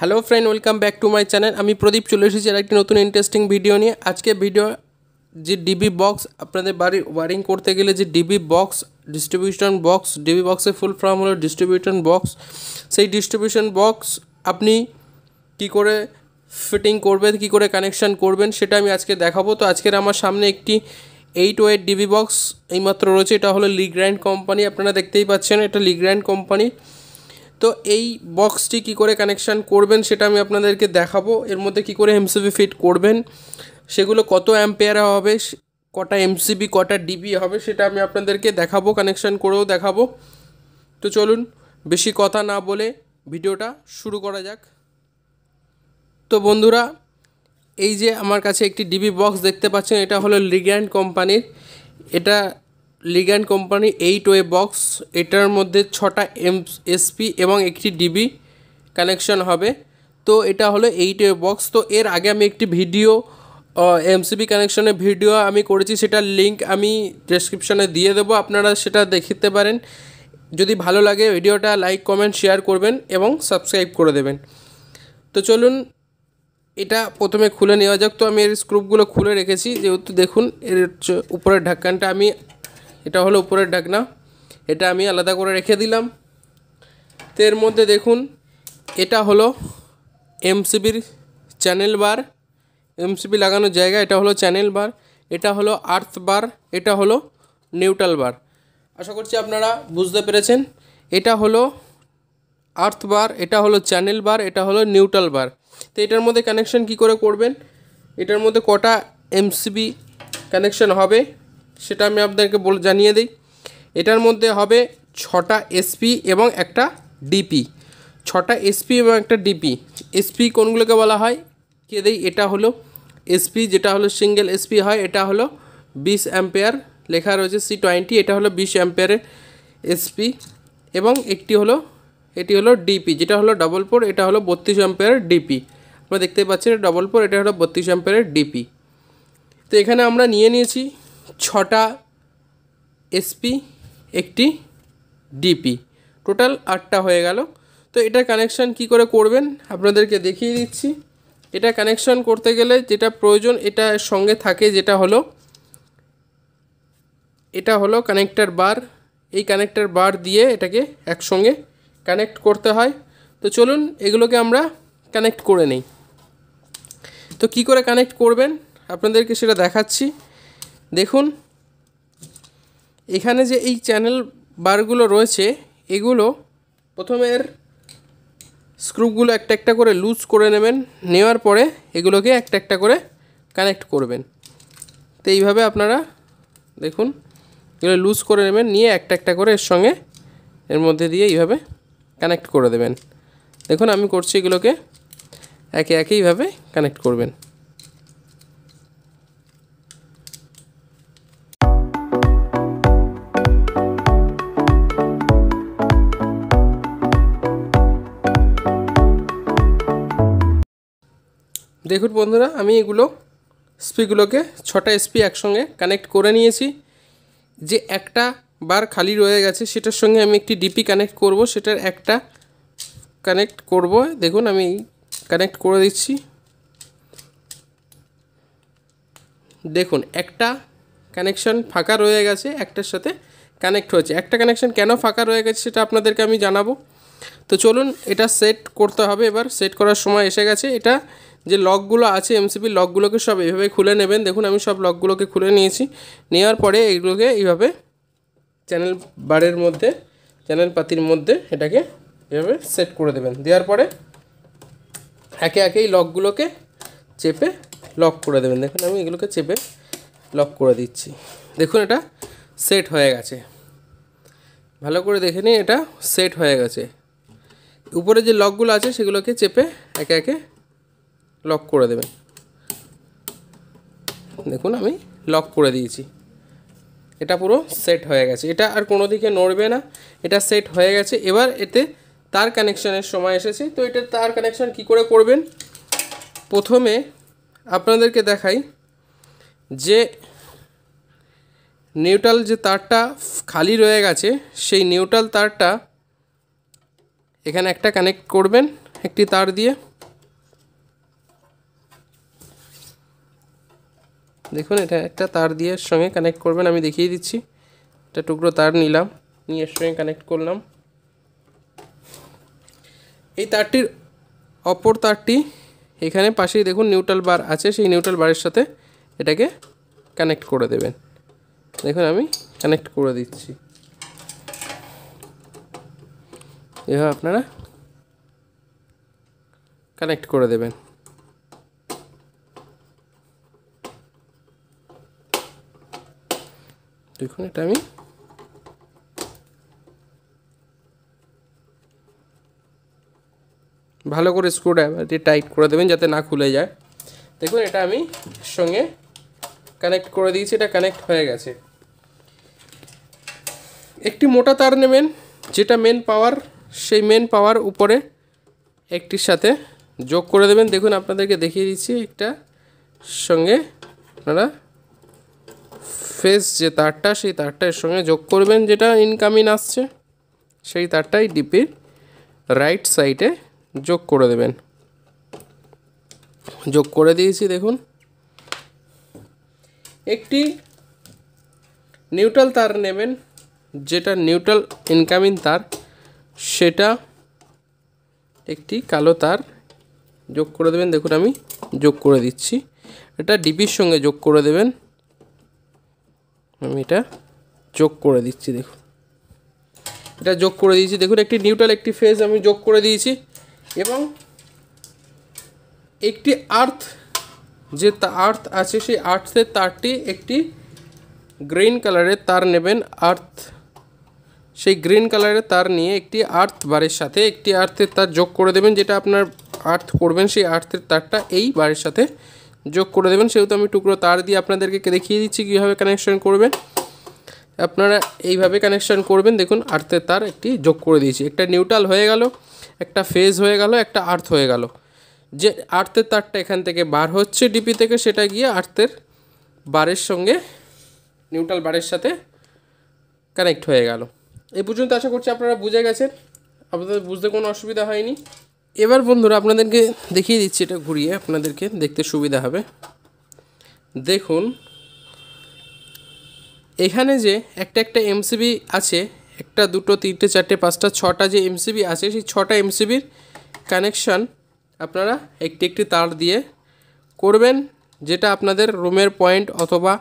Hello friend welcome back to my channel আমি প্রদীপ চলে এসেছি আর একটি নতুন ইন্টারেস্টিং ভিডিও নিয়ে আজকে ভিডিও যে ডিবি বক্স আপনাদের বাড়ির ওয়ারিং করতে গেলে যে DB box distribution box DB বক্সের ফুল ফর্ম হলো ডিস্ট্রিবিউশন বক্স সেই ডিস্ট্রিবিউশন বক্স আপনি কি করে ফিটিং করবেন কি করে কানেকশান করবেন সেটা আমি আজকে দেখাবো তো আজকের আমার সামনে একটি এইট ওয়েট ডিবি বক্স এইমাত্র রয়েছে এটা হলো লিগ্র্যান্ড কোম্পানি আপনারা দেখতেই পাচ্ছেন এটা লিগ্র্যান্ড কোম্পানি কোম্পানির তো এই বক্সটি কি করে কানেকশান করবেন সেটা আমি আপনাদেরকে দেখাবো এর মধ্যে কি করে এমসিবি ফিট করবেন সেগুলো কত অ্যাম্পেয়ারে হবে কটা এমসিবি কটা ডিবি হবে সেটা আমি আপনাদেরকে দেখাবো কানেকশান করেও দেখাবো তো চলুন বেশি কথা না বলে ভিডিওটা শুরু করা যাক তো বন্ধুরা এই যে আমার কাছে একটি ডিবি বক্স দেখতে পাচ্ছেন এটা হলো লিগ্যান্ড কোম্পানির এটা Legrand company eight way box এটার মধ্যে ছটা এম এসপি এবং একটি ডিবি কানেকশন হবে তো এটা হলো এইট ওয়ে বক্স তো এর আগে আমি একটি ভিডিও এমসিবি কানেকশনের ভিডিও আমি করেছি সেটার লিঙ্ক আমি ডেসক্রিপশনে দিয়ে দেবো আপনারা সেটা দেখতে পারেন যদি ভালো লাগে ভিডিওটা লাইক কমেন্ট শেয়ার করবেন এবং সাবস্ক্রাইব করে দেবেন তো চলুন এটা প্রথমে খুলে নেওয়া যাক তো আমি এর স্ক্রুপগুলো খুলে রেখেছি যেহেতু দেখুন এর উপরের ঢাক্কানটা আমি এটা হলো উপরের ঢাকনা এটা আমি আলাদা করে রেখে দিলাম তো এর মধ্যে দেখুন এটা হলো এমসিবির চ্যানেল বার এমসিবি লাগানোর জায়গা এটা হলো চ্যানেল বার এটা হলো আর্থ বার এটা হলো নিউট্রাল বার আশা করছি আপনারা বুঝতে পেরেছেন এটা হলো আর্থ বার এটা হলো চ্যানেল বার এটা হলো নিউট্রাল বার তো এটার মধ্যে কানেকশন কি করে করবেন এটার মধ্যে কটা এমসিবি কানেকশন হবে সেটা আমি আপনাদেরকে বলে জানিয়ে দিই এটার মধ্যে হবে ছটা এসপি এবং একটা ডিপি ছটা এসপি এবং একটা ডিপি এসপি কোনগুলোকে বলা হয় কে দেই এটা হলো এসপি যেটা হলো সিঙ্গেল এসপি হয় এটা হলো বিশ অ্যাম্পেয়ার লেখা রয়েছে সি টোয়েন্টি এটা হলো বিশ অ্যাম্পেয়ারের এসপি এবং একটি হলো এটি হলো ডিপি যেটা হলো ডবল পোর এটা হলো বত্রিশ অ্যাম্পেয়ারের ডিপি আপনারা দেখতে পাচ্ছেন ডবল পোর এটা হলো বত্রিশ অ্যাম্পেয়ারের ডিপি তো এখানে আমরা নিয়ে নিয়েছি ছটা এসপি একটি ডিপি টোটাল আটটা হয়ে গেল তো এটা কানেকশন কি করে করবেন আপনাদেরকে দেখিয়ে দিচ্ছি এটা কানেকশান করতে গেলে যেটা প্রয়োজন এটা সঙ্গে থাকে যেটা হলো এটা হলো কানেক্টার বার এই কানেক্টার বার দিয়ে এটাকে একসঙ্গে কানেক্ট করতে হয় তো চলুন এগুলোকে আমরা কানেক্ট করে নেই তো কি করে কানেক্ট করবেন আপনাদেরকে সেটা দেখাচ্ছি দেখুন এখানে যে এই চ্যানেল বারগুলো রয়েছে এগুলো প্রথমের স্ক্রুপগুলো একটা একটা করে লুজ করে নেবেন নেওয়ার পরে এগুলোকে একটা একটা করে কানেক্ট করবেন তো এইভাবে আপনারা দেখুন এগুলো লুজ করে নেবেন নিয়ে একটা একটা করে এর সঙ্গে এর মধ্যে দিয়ে এইভাবে কানেক্ট করে দেবেন দেখুন আমি করছি এগুলোকে একে একে এইভাবে কানেক্ট করবেন দেখুন বন্ধুরা আমি এগুলো স্পিগুলোকে ছটা এসপি একসঙ্গে কানেক্ট করে নিয়েছি যে একটা বার খালি রয়ে গেছে সেটার সঙ্গে আমি একটি ডিপি কানেক্ট করব সেটার একটা কানেক্ট করব দেখুন আমি কানেক্ট করে দিচ্ছি দেখুন একটা কানেকশন ফাঁকা রয়ে গেছে একটার সাথে কানেক্ট হয়েছে একটা কানেকশন কেন ফাঁকা রয়ে গেছে সেটা আপনাদেরকে আমি জানাবো তো চলুন এটা সেট করতে হবে এবার সেট করার সময় এসে গেছে এটা যে লকগুলো আছে এমসিপি লকগুলোকে সব এইভাবে খুলে নেবেন দেখুন আমি সব লকগুলোকে খুলে নিয়েছি নেওয়ার পরে এগুলোকে এইভাবে চ্যানেল বারের মধ্যে চ্যানেল পাতির মধ্যে এটাকে এভাবে সেট করে দেবেন দেওয়ার পরে একে একেই লকগুলোকে চেপে লক করে দেবেন দেখুন আমি এগুলোকে চেপে লক করে দিচ্ছি দেখুন এটা সেট হয়ে গেছে ভালো করে দেখে নিন এটা সেট হয়ে গেছে উপরে যে লকগুলো আছে সেগুলোকে চেপে একে একে লক করে দেবেন দেখুন আমি লক করে দিয়েছি এটা পুরো সেট হয়ে গেছে এটা আর কোনো দিকে নড়বে না এটা সেট হয়ে গেছে এবার এতে তার কানেকশানের সময় এসেছে তো এটা তার কানেকশান কি করে করবেন প্রথমে আপনাদেরকে দেখাই যে নিউট্রাল যে তারটা খালি রয়ে গেছে সেই নিউট্রাল তারটা এখানে একটা কানেক্ট করবেন একটি তার দিয়ে দেখুন এটা একটা তার দিয়ে সঙ্গে কানেক্ট করবেন আমি দেখিয়ে দিচ্ছি একটা টুকরো তার নিলাম নিয়ে এর সঙ্গে কানেক্ট করলাম এই তারটির অপর তারটি এখানে পাশেই দেখুন নিউট্রাল বার আছে সেই নিউট্রাল বারের সাথে এটাকে কানেক্ট করে দেবেন দেখুন আমি কানেক্ট করে দিচ্ছি এভাবে আপনারা কানেক্ট করে দেবেন দেখুন এটা আমি ভালো করে ড্রাইভার দিয়ে টাইট করে দেবেন যাতে না খুলে যায় দেখুন এটা আমি সঙ্গে কানেক্ট করে দিয়েছি এটা কানেক্ট হয়ে গেছে একটি মোটা তার নেবেন যেটা মেন পাওয়ার সেই মেন পাওয়ার উপরে একটির সাথে যোগ করে দেবেন দেখুন আপনাদেরকে দেখিয়ে দিচ্ছি একটা সঙ্গে আপনারা ফেস যে তারটা সেই তারটা সঙ্গে যোগ করবেন যেটা ইনকামিং আসছে সেই তারটাই ডিপির রাইট সাইডে যোগ করে দেবেন যোগ করে দিয়েছি দেখুন একটি নিউট্রাল তার নেবেন যেটা নিউট্রাল ইনকামিং তার সেটা একটি কালো তার যোগ করে দেবেন দেখুন আমি যোগ করে দিচ্ছি এটা ডিপির সঙ্গে যোগ করে দেবেন আমি এটা যোগ করে দিচ্ছি দেখুন এটা যোগ করে দিয়েছি দেখুন একটি নিউট্রাল একটি ফেজ আমি যোগ করে দিয়েছি এবং একটি আর্থ যে আর্থ আছে সেই আর্থের তারটি একটি গ্রিন কালারের তার নেবেন আর্থ সেই গ্রিন কালারের তার নিয়ে একটি আর্থ বারের সাথে একটি আর্থের তার যোগ করে দেবেন যেটা আপনার আর্থ করবেন সেই আর্থের তারটা এই বারের সাথে যোগ করে দেবেন সেহেতু আমি টুকরো তার দিয়ে আপনাদেরকে দেখিয়ে দিচ্ছি কীভাবে কানেকশান করবেন আপনারা এইভাবে কানেকশান করবেন দেখুন আর্থের তার একটি যোগ করে দিয়েছি একটা নিউট্রাল হয়ে গেল একটা ফেজ হয়ে গেল একটা আর্থ হয়ে গেল যে আর্থের তারটা এখান থেকে বার হচ্ছে ডিপি থেকে সেটা গিয়ে আর্থের বারের সঙ্গে নিউট্রাল বারের সাথে কানেক্ট হয়ে গেল এই পর্যন্ত আশা করছি আপনারা বুঝে গেছেন আপনাদের বুঝতে কোনো অসুবিধা হয়নি এবার বন্ধুরা আপনাদেরকে দেখিয়ে দিচ্ছি এটা ঘুরিয়ে আপনাদেরকে দেখতে সুবিধা হবে দেখুন এখানে যে একটা একটা এমসিবি আছে একটা দুটো তিনটে চারটে পাঁচটা ছটা যে এমসিবি আছে সেই ছটা এমসিবির কানেকশান আপনারা একটি একটি তার দিয়ে করবেন যেটা আপনাদের রুমের পয়েন্ট অথবা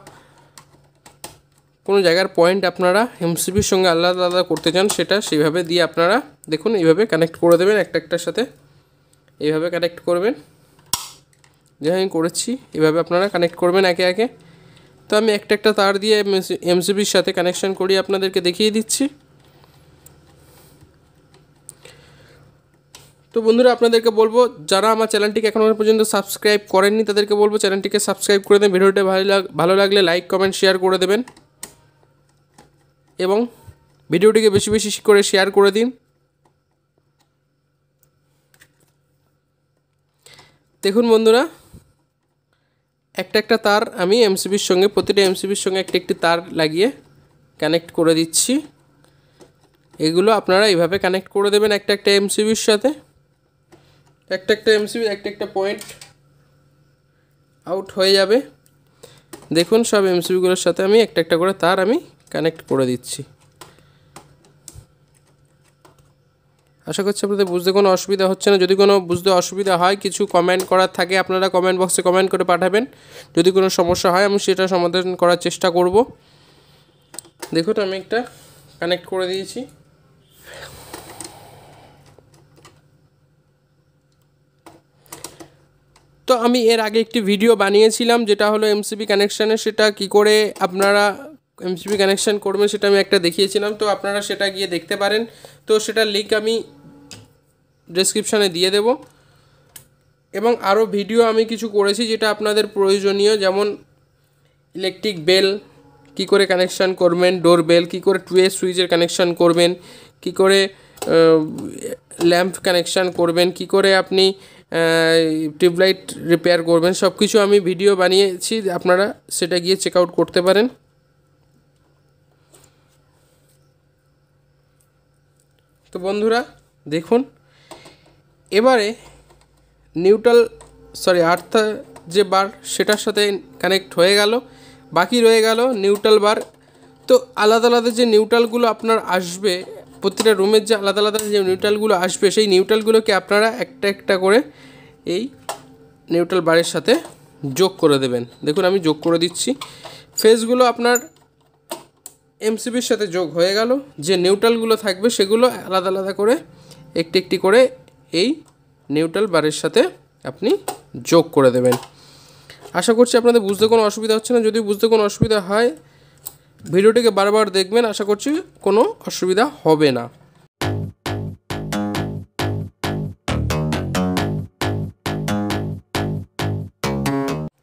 কোনো জায়গার পয়েন্ট আপনারা এমসিপির সঙ্গে আলাদা আলাদা করতে চান সেটা সেইভাবে দিয়ে আপনারা দেখুন এইভাবে কানেক্ট করে দেবেন একটা একটার সাথে এইভাবে কানেক্ট করবেন যে আমি করেছি এভাবে আপনারা কানেক্ট করবেন একে একে তো আমি একটা একটা তার দিয়ে এমসিবির সাথে কানেকশন করিয়ে আপনাদেরকে দেখিয়ে দিচ্ছি তো বন্ধুরা আপনাদেরকে বলবো যারা আমার চ্যানেলটিকে এখন পর্যন্ত সাবস্ক্রাইব করেননি তাদেরকে বলবো চ্যানেলটিকে সাবস্ক্রাইব করে দেবেন ভিডিওটা ভালো ভালো লাগলে লাইক কমেন্ট শেয়ার করে দেবেন এবং ভিডিওটিকে বেশি বেশি করে শেয়ার করে দিন দেখুন বন্ধুরা একটা একটা তার আমি এমসিবির সঙ্গে প্রতিটা এমসিবির সঙ্গে একটা একটি তার লাগিয়ে কানেক্ট করে দিচ্ছি এগুলো আপনারা এইভাবে কানেক্ট করে দেবেন একটা একটা এমসিবির সাথে একটা একটা এমসিবি একটা একটা পয়েন্ট আউট হয়ে যাবে দেখুন সব এমসিবিগুলোর সাথে আমি একটা একটা করে তার আমি কানেক্ট করে দিচ্ছি আশা করছি আপনাদের বুঝতে কোনো অসুবিধা হচ্ছে না যদি কোনো বুঝতে অসুবিধা হয় কিছু কমেন্ট করার থাকে আপনারা কমেন্ট বক্সে কমেন্ট করে পাঠাবেন যদি কোনো সমস্যা হয় আমি সেটা সমাধান করার চেষ্টা করব দেখুন আমি একটা কানেক্ট করে দিয়েছি তো আমি এর আগে একটি ভিডিও বানিয়েছিলাম যেটা হলো এমসিবি কানেকশানে সেটা কি করে আপনারা এমসিপি কানেকশান করবেন সেটা আমি একটা দেখিয়েছিলাম তো আপনারা সেটা গিয়ে দেখতে পারেন তো সেটার লিঙ্ক আমি ডেসক্রিপশানে দিয়ে দেব এবং আরও ভিডিও আমি কিছু করেছি যেটা আপনাদের প্রয়োজনীয় যেমন ইলেকট্রিক বেল কি করে কানেকশান করবেন ডোর বেল কী করে টুয়ে সুইচের কানেকশান করবেন কি করে ল্যাম্প কানেকশান করবেন কি করে আপনি টিউবলাইট রিপেয়ার করবেন সব কিছু আমি ভিডিও বানিয়েছি আপনারা সেটা গিয়ে চেক আউট করতে পারেন তো বন্ধুরা দেখুন এবারে নিউট্রাল সরি আর্থার যে বার সেটার সাথে কানেক্ট হয়ে গেল বাকি রয়ে গেল নিউট্রাল বার তো আলাদা আলাদা যে নিউট্রালগুলো আপনার আসবে প্রতিটা রুমের যে আলাদা আলাদা যে নিউট্রালগুলো আসবে সেই নিউট্রালগুলোকে আপনারা একটা একটা করে এই নিউট্রাল বারের সাথে যোগ করে দেবেন দেখুন আমি যোগ করে দিচ্ছি ফেসগুলো আপনার এমসিবির সাথে যোগ হয়ে গেল যে নিউট্রালগুলো থাকবে সেগুলো আলাদা আলাদা করে একটি একটি করে এই নিউট্রাল বারের সাথে আপনি যোগ করে দেবেন আশা করছি আপনাদের বুঝতে কোনো অসুবিধা হচ্ছে না যদি বুঝতে কোনো অসুবিধা হয় ভিডিওটিকে বারবার দেখবেন আশা করছি কোনো অসুবিধা হবে না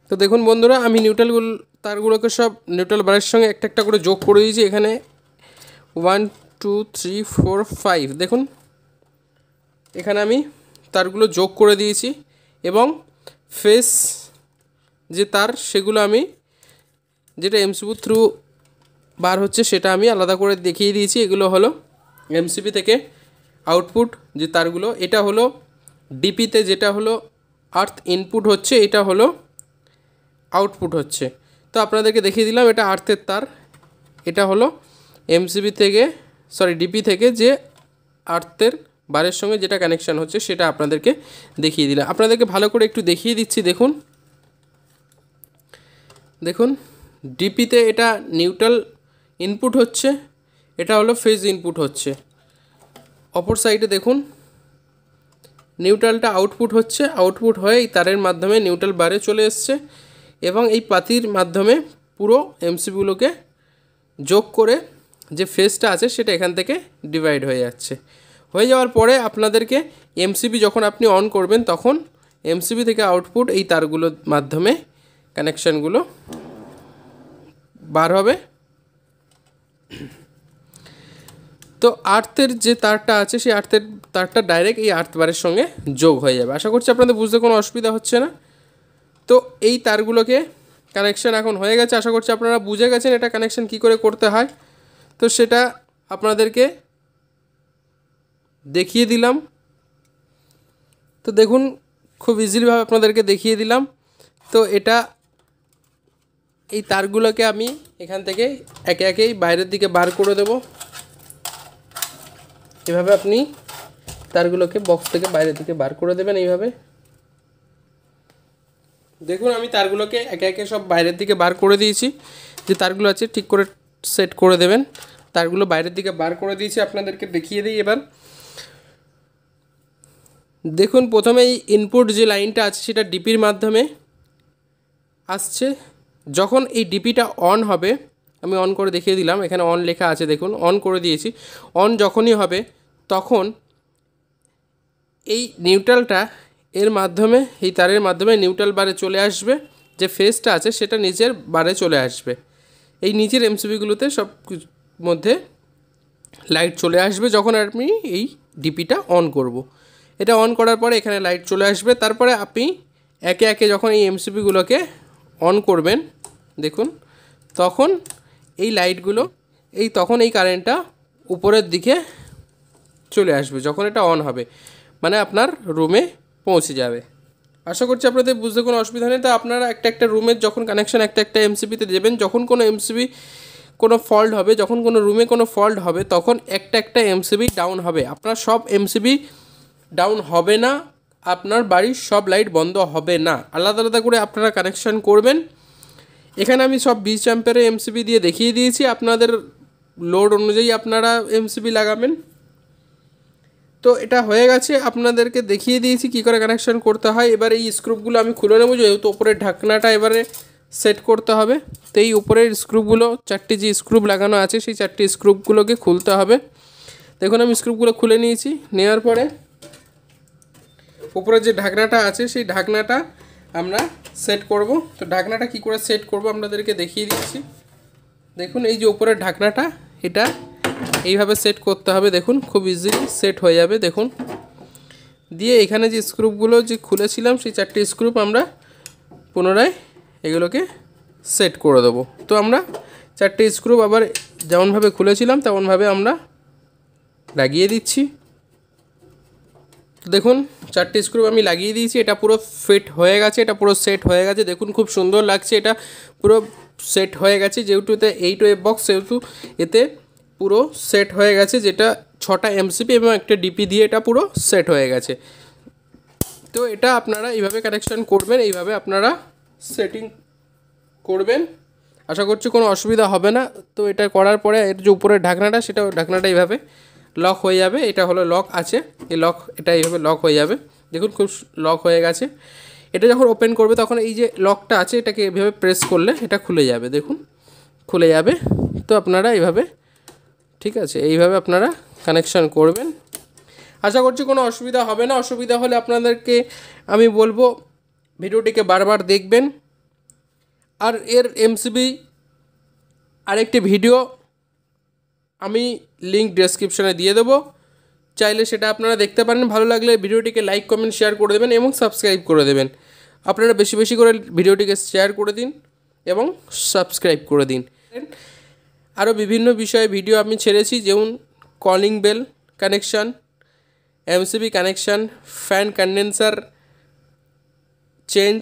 তো দেখুন বন্ধুরা আমি নিউট্রালগুলো তারগুলোকে সব নিউট্রাল বারের সঙ্গে একটা একটা করে যোগ করে দিয়েছি এখানে one two three four five দেখুন এখানে আমি তারগুলো যোগ করে দিয়েছি এবং ফেস যে তার সেগুলো আমি যেটা এমসিপি থ্রু বার হচ্ছে সেটা আমি আলাদা করে দেখিয়ে দিয়েছি এগুলো হলো এমসিপি থেকে আউটপুট যে তারগুলো এটা হলো ডিপিতে যেটা হলো আর্থ ইনপুট হচ্ছে এটা হলো আউটপুট হচ্ছে তো আপনাদেরকে দেখিয়ে দিলাম এটা আর্থের তার এটা হলো এমসিবি থেকে সরি ডিপি থেকে যে আর্থের বারের সঙ্গে যেটা কানেকশান হচ্ছে সেটা আপনাদেরকে দেখিয়ে দিলাম আপনাদেরকে ভালো করে একটু দেখিয়ে দিচ্ছি দেখুন দেখুন ডিপিতে এটা নিউট্রাল ইনপুট হচ্ছে এটা হলো ফেজ ইনপুট হচ্ছে অপর সাইডে দেখুন নিউট্রালটা আউটপুট হচ্ছে আউটপুট হয়ে তারের মাধ্যমে নিউট্রাল বারে চলে এসছে এবং এই পাতির মাধ্যমে পুরো এমসিপিগুলোকে যোগ করে যে ফেসটা আছে সেটা এখান থেকে ডিভাইড হয়ে যাচ্ছে হয়ে যাওয়ার পরে আপনাদেরকে এমসিবি যখন আপনি অন করবেন তখন এমসিবি থেকে আউটপুট এই তারগুলোর মাধ্যমে কানেকশানগুলো বার হবে তো আর্থের যে তারটা আছে সেই আর্থের তারটা ডাইরেক্ট এই আর্থবারের সঙ্গে যোগ হয়ে যাবে আশা করছি আপনাদের বুঝতে কোনো অসুবিধা হচ্ছে না তো এই তারগুলোকে কানেকশন এখন হয়ে গেছে আশা করছি আপনারা বুঝে গেছেন এটা কানেকশন কি করে করতে হয় তো সেটা আপনাদেরকে দেখিয়ে দিলাম তো দেখুন খুব ইজিলিভাবে আপনাদেরকে দেখিয়ে দিলাম তো এটা এই তারগুলোকে আমি এখান থেকে একে একেই বাইরের দিকে বার করে দেব এভাবে আপনি তারগুলোকে বক্স থেকে বাইরের দিকে বার করে দেবেন এইভাবে দেখুন আমি তারগুলোকে একে একে সব বাইরের দিকে বার করে দিয়েছি যে তারগুলো আছে ঠিক করে সেট করে দেবেন তারগুলো বাইরের দিকে বার করে দিয়েছি আপনাদেরকে দেখিয়ে দিই এবার দেখুন প্রথমে এই ইনপুট যে লাইনটা আছে সেটা ডিপির মাধ্যমে আসছে যখন এই ডিপিটা অন হবে আমি অন করে দেখিয়ে দিলাম এখানে অন লেখা আছে দেখুন অন করে দিয়েছি অন যখনই হবে তখন এই নিউট্রালটা এর মাধ্যমে এই তারের মাধ্যমে নিউট্রাল বারে চলে আসবে যে ফেসটা আছে সেটা নিজের বারে চলে আসবে এই নিচের এমসিবিগুলোতে সব মধ্যে লাইট চলে আসবে যখন আমি এই ডিপিটা অন করব। এটা অন করার পরে এখানে লাইট চলে আসবে তারপরে আপনি একে একে যখন এই এমসিবিগুলোকে অন করবেন দেখুন তখন এই লাইটগুলো এই তখন এই কারেন্টটা উপরের দিকে চলে আসবে যখন এটা অন হবে মানে আপনার রুমে পৌঁছে যাবে আশা করছি আপনাদের বুঝতে কোনো অসুবিধা নেই তা আপনারা একটা একটা রুমের যখন কানেকশন একটা একটা এমসিবিতে দেবেন যখন কোনো এমসিবি কোনো ফল্ট হবে যখন কোনো রুমে কোনো ফল্ট হবে তখন একটা একটা এমসিবি ডাউন হবে আপনার সব এমসিবি ডাউন হবে না আপনার বাড়ির সব লাইট বন্ধ হবে না আলাদা আলাদা করে আপনারা কানেকশন করবেন এখানে আমি সব বিশ অ্যাম্পের এমসিবি দিয়ে দেখিয়ে দিয়েছি আপনাদের লোড অনুযায়ী আপনারা এমসিবি লাগাবেন তো এটা হয়ে গেছে আপনাদেরকে দেখিয়ে দিয়েছি কি করে কানেকশন করতে হয় এবার এই স্ক্রুপগুলো আমি খুলে নেবো যেহেতু ওপরের ঢাকনাটা এবারে সেট করতে হবে তো এই উপরের স্ক্রুপগুলো চারটি যে স্ক্রুপ লাগানো আছে সেই চারটি স্ক্রুপগুলোকে খুলতে হবে দেখুন আমি স্ক্রুপগুলো খুলে নিয়েছি নেওয়ার পরে উপরে যে ঢাকনাটা আছে সেই ঢাকনাটা আমরা সেট করব তো ঢাকনাটা কি করে সেট করব আপনাদেরকে দেখিয়ে দিচ্ছি দেখুন এই যে উপরের ঢাকনাটা এটা এইভাবে সেট করতে হবে দেখুন খুব ইজিলি সেট হয়ে যাবে দেখুন দিয়ে এখানে যে স্ক্রুপগুলো যে খুলেছিলাম সেই চারটি স্ক্রুপ আমরা পুনরায় এগুলোকে সেট করে দেবো তো আমরা চারটে স্ক্রুপ আবার যেমনভাবে খুলেছিলাম তেমনভাবে আমরা লাগিয়ে দিচ্ছি তো দেখুন চারটে স্ক্রুপ আমি লাগিয়ে দিয়েছি এটা পুরো ফিট হয়ে গেছে এটা পুরো সেট হয়ে গেছে দেখুন খুব সুন্দর লাগছে এটা পুরো সেট হয়ে গেছে যেহেতু এতে এইট ওয়েব বক্স সেহেতু এতে পুরো সেট হয়ে গেছে যেটা ছটা এমসিপি এবং একটা ডিপি দিয়ে এটা পুরো সেট হয়ে গেছে তো এটা আপনারা এইভাবে কানেকশান করবেন এইভাবে আপনারা সেটিং করবেন আশা করছি কোনো অসুবিধা হবে না তো এটা করার পরে এর যে উপরের ঢাকনাটা সেটা ঢাকনাটা এইভাবে লক হয়ে যাবে এটা হলো লক আছে এই লক এটা এইভাবে লক হয়ে যাবে দেখুন খুব লক হয়ে গেছে এটা যখন ওপেন করবে তখন এই যে লকটা আছে এটাকে এভাবে প্রেস করলে এটা খুলে যাবে দেখুন খুলে যাবে তো আপনারা এইভাবে ঠিক আছে এইভাবে আপনারা কানেকশান করবেন আশা করছি কোনো অসুবিধা হবে না অসুবিধা হলে আপনাদেরকে আমি বলবো ভিডিওটিকে বারবার দেখবেন আর এর এমসিবি আরেকটি ভিডিও আমি লিঙ্ক ডেসক্রিপশনে দিয়ে দেবো চাইলে সেটা আপনারা দেখতে পারেন ভালো লাগলে ভিডিওটিকে লাইক কমেন্ট শেয়ার করে দেবেন এবং সাবস্ক্রাইব করে দেবেন আপনারা বেশি বেশি করে ভিডিওটিকে শেয়ার করে দিন এবং সাবস্ক্রাইব করে দিন আরও বিভিন্ন বিষয়ে ভিডিও আমি ছেড়েছি যেমন calling bell connection MCB connection fan condenser change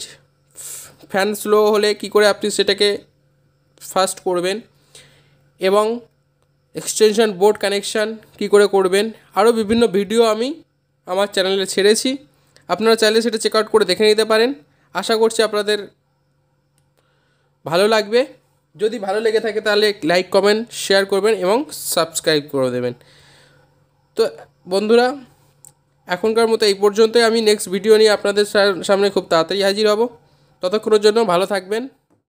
fan slow হলে কি করে আপনি সেটাকে ফাস্ট করবেন এবং এক্সটেনশন বোর্ড কানেকশান কি করে করবেন আরও বিভিন্ন ভিডিও আমি আমার চ্যানেলে ছেড়েছি আপনারা চাইলে সেটা চেক আউট করে দেখে নিতে পারেন আশা করছি আপনাদের ভালো লাগবে যদি ভালো লেগে থাকে তাহলে লাইক কমেন্ট শেয়ার করবেন এবং সাবস্ক্রাইব করে দেবেন তো বন্ধুরা এখনকার মতো এই পর্যন্তই আমি নেক্সট ভিডিও নিয়ে আপনাদের সামনে খুব তাড়াতাড়ি হাজির হব ততক্ষণের জন্য ভালো থাকবেন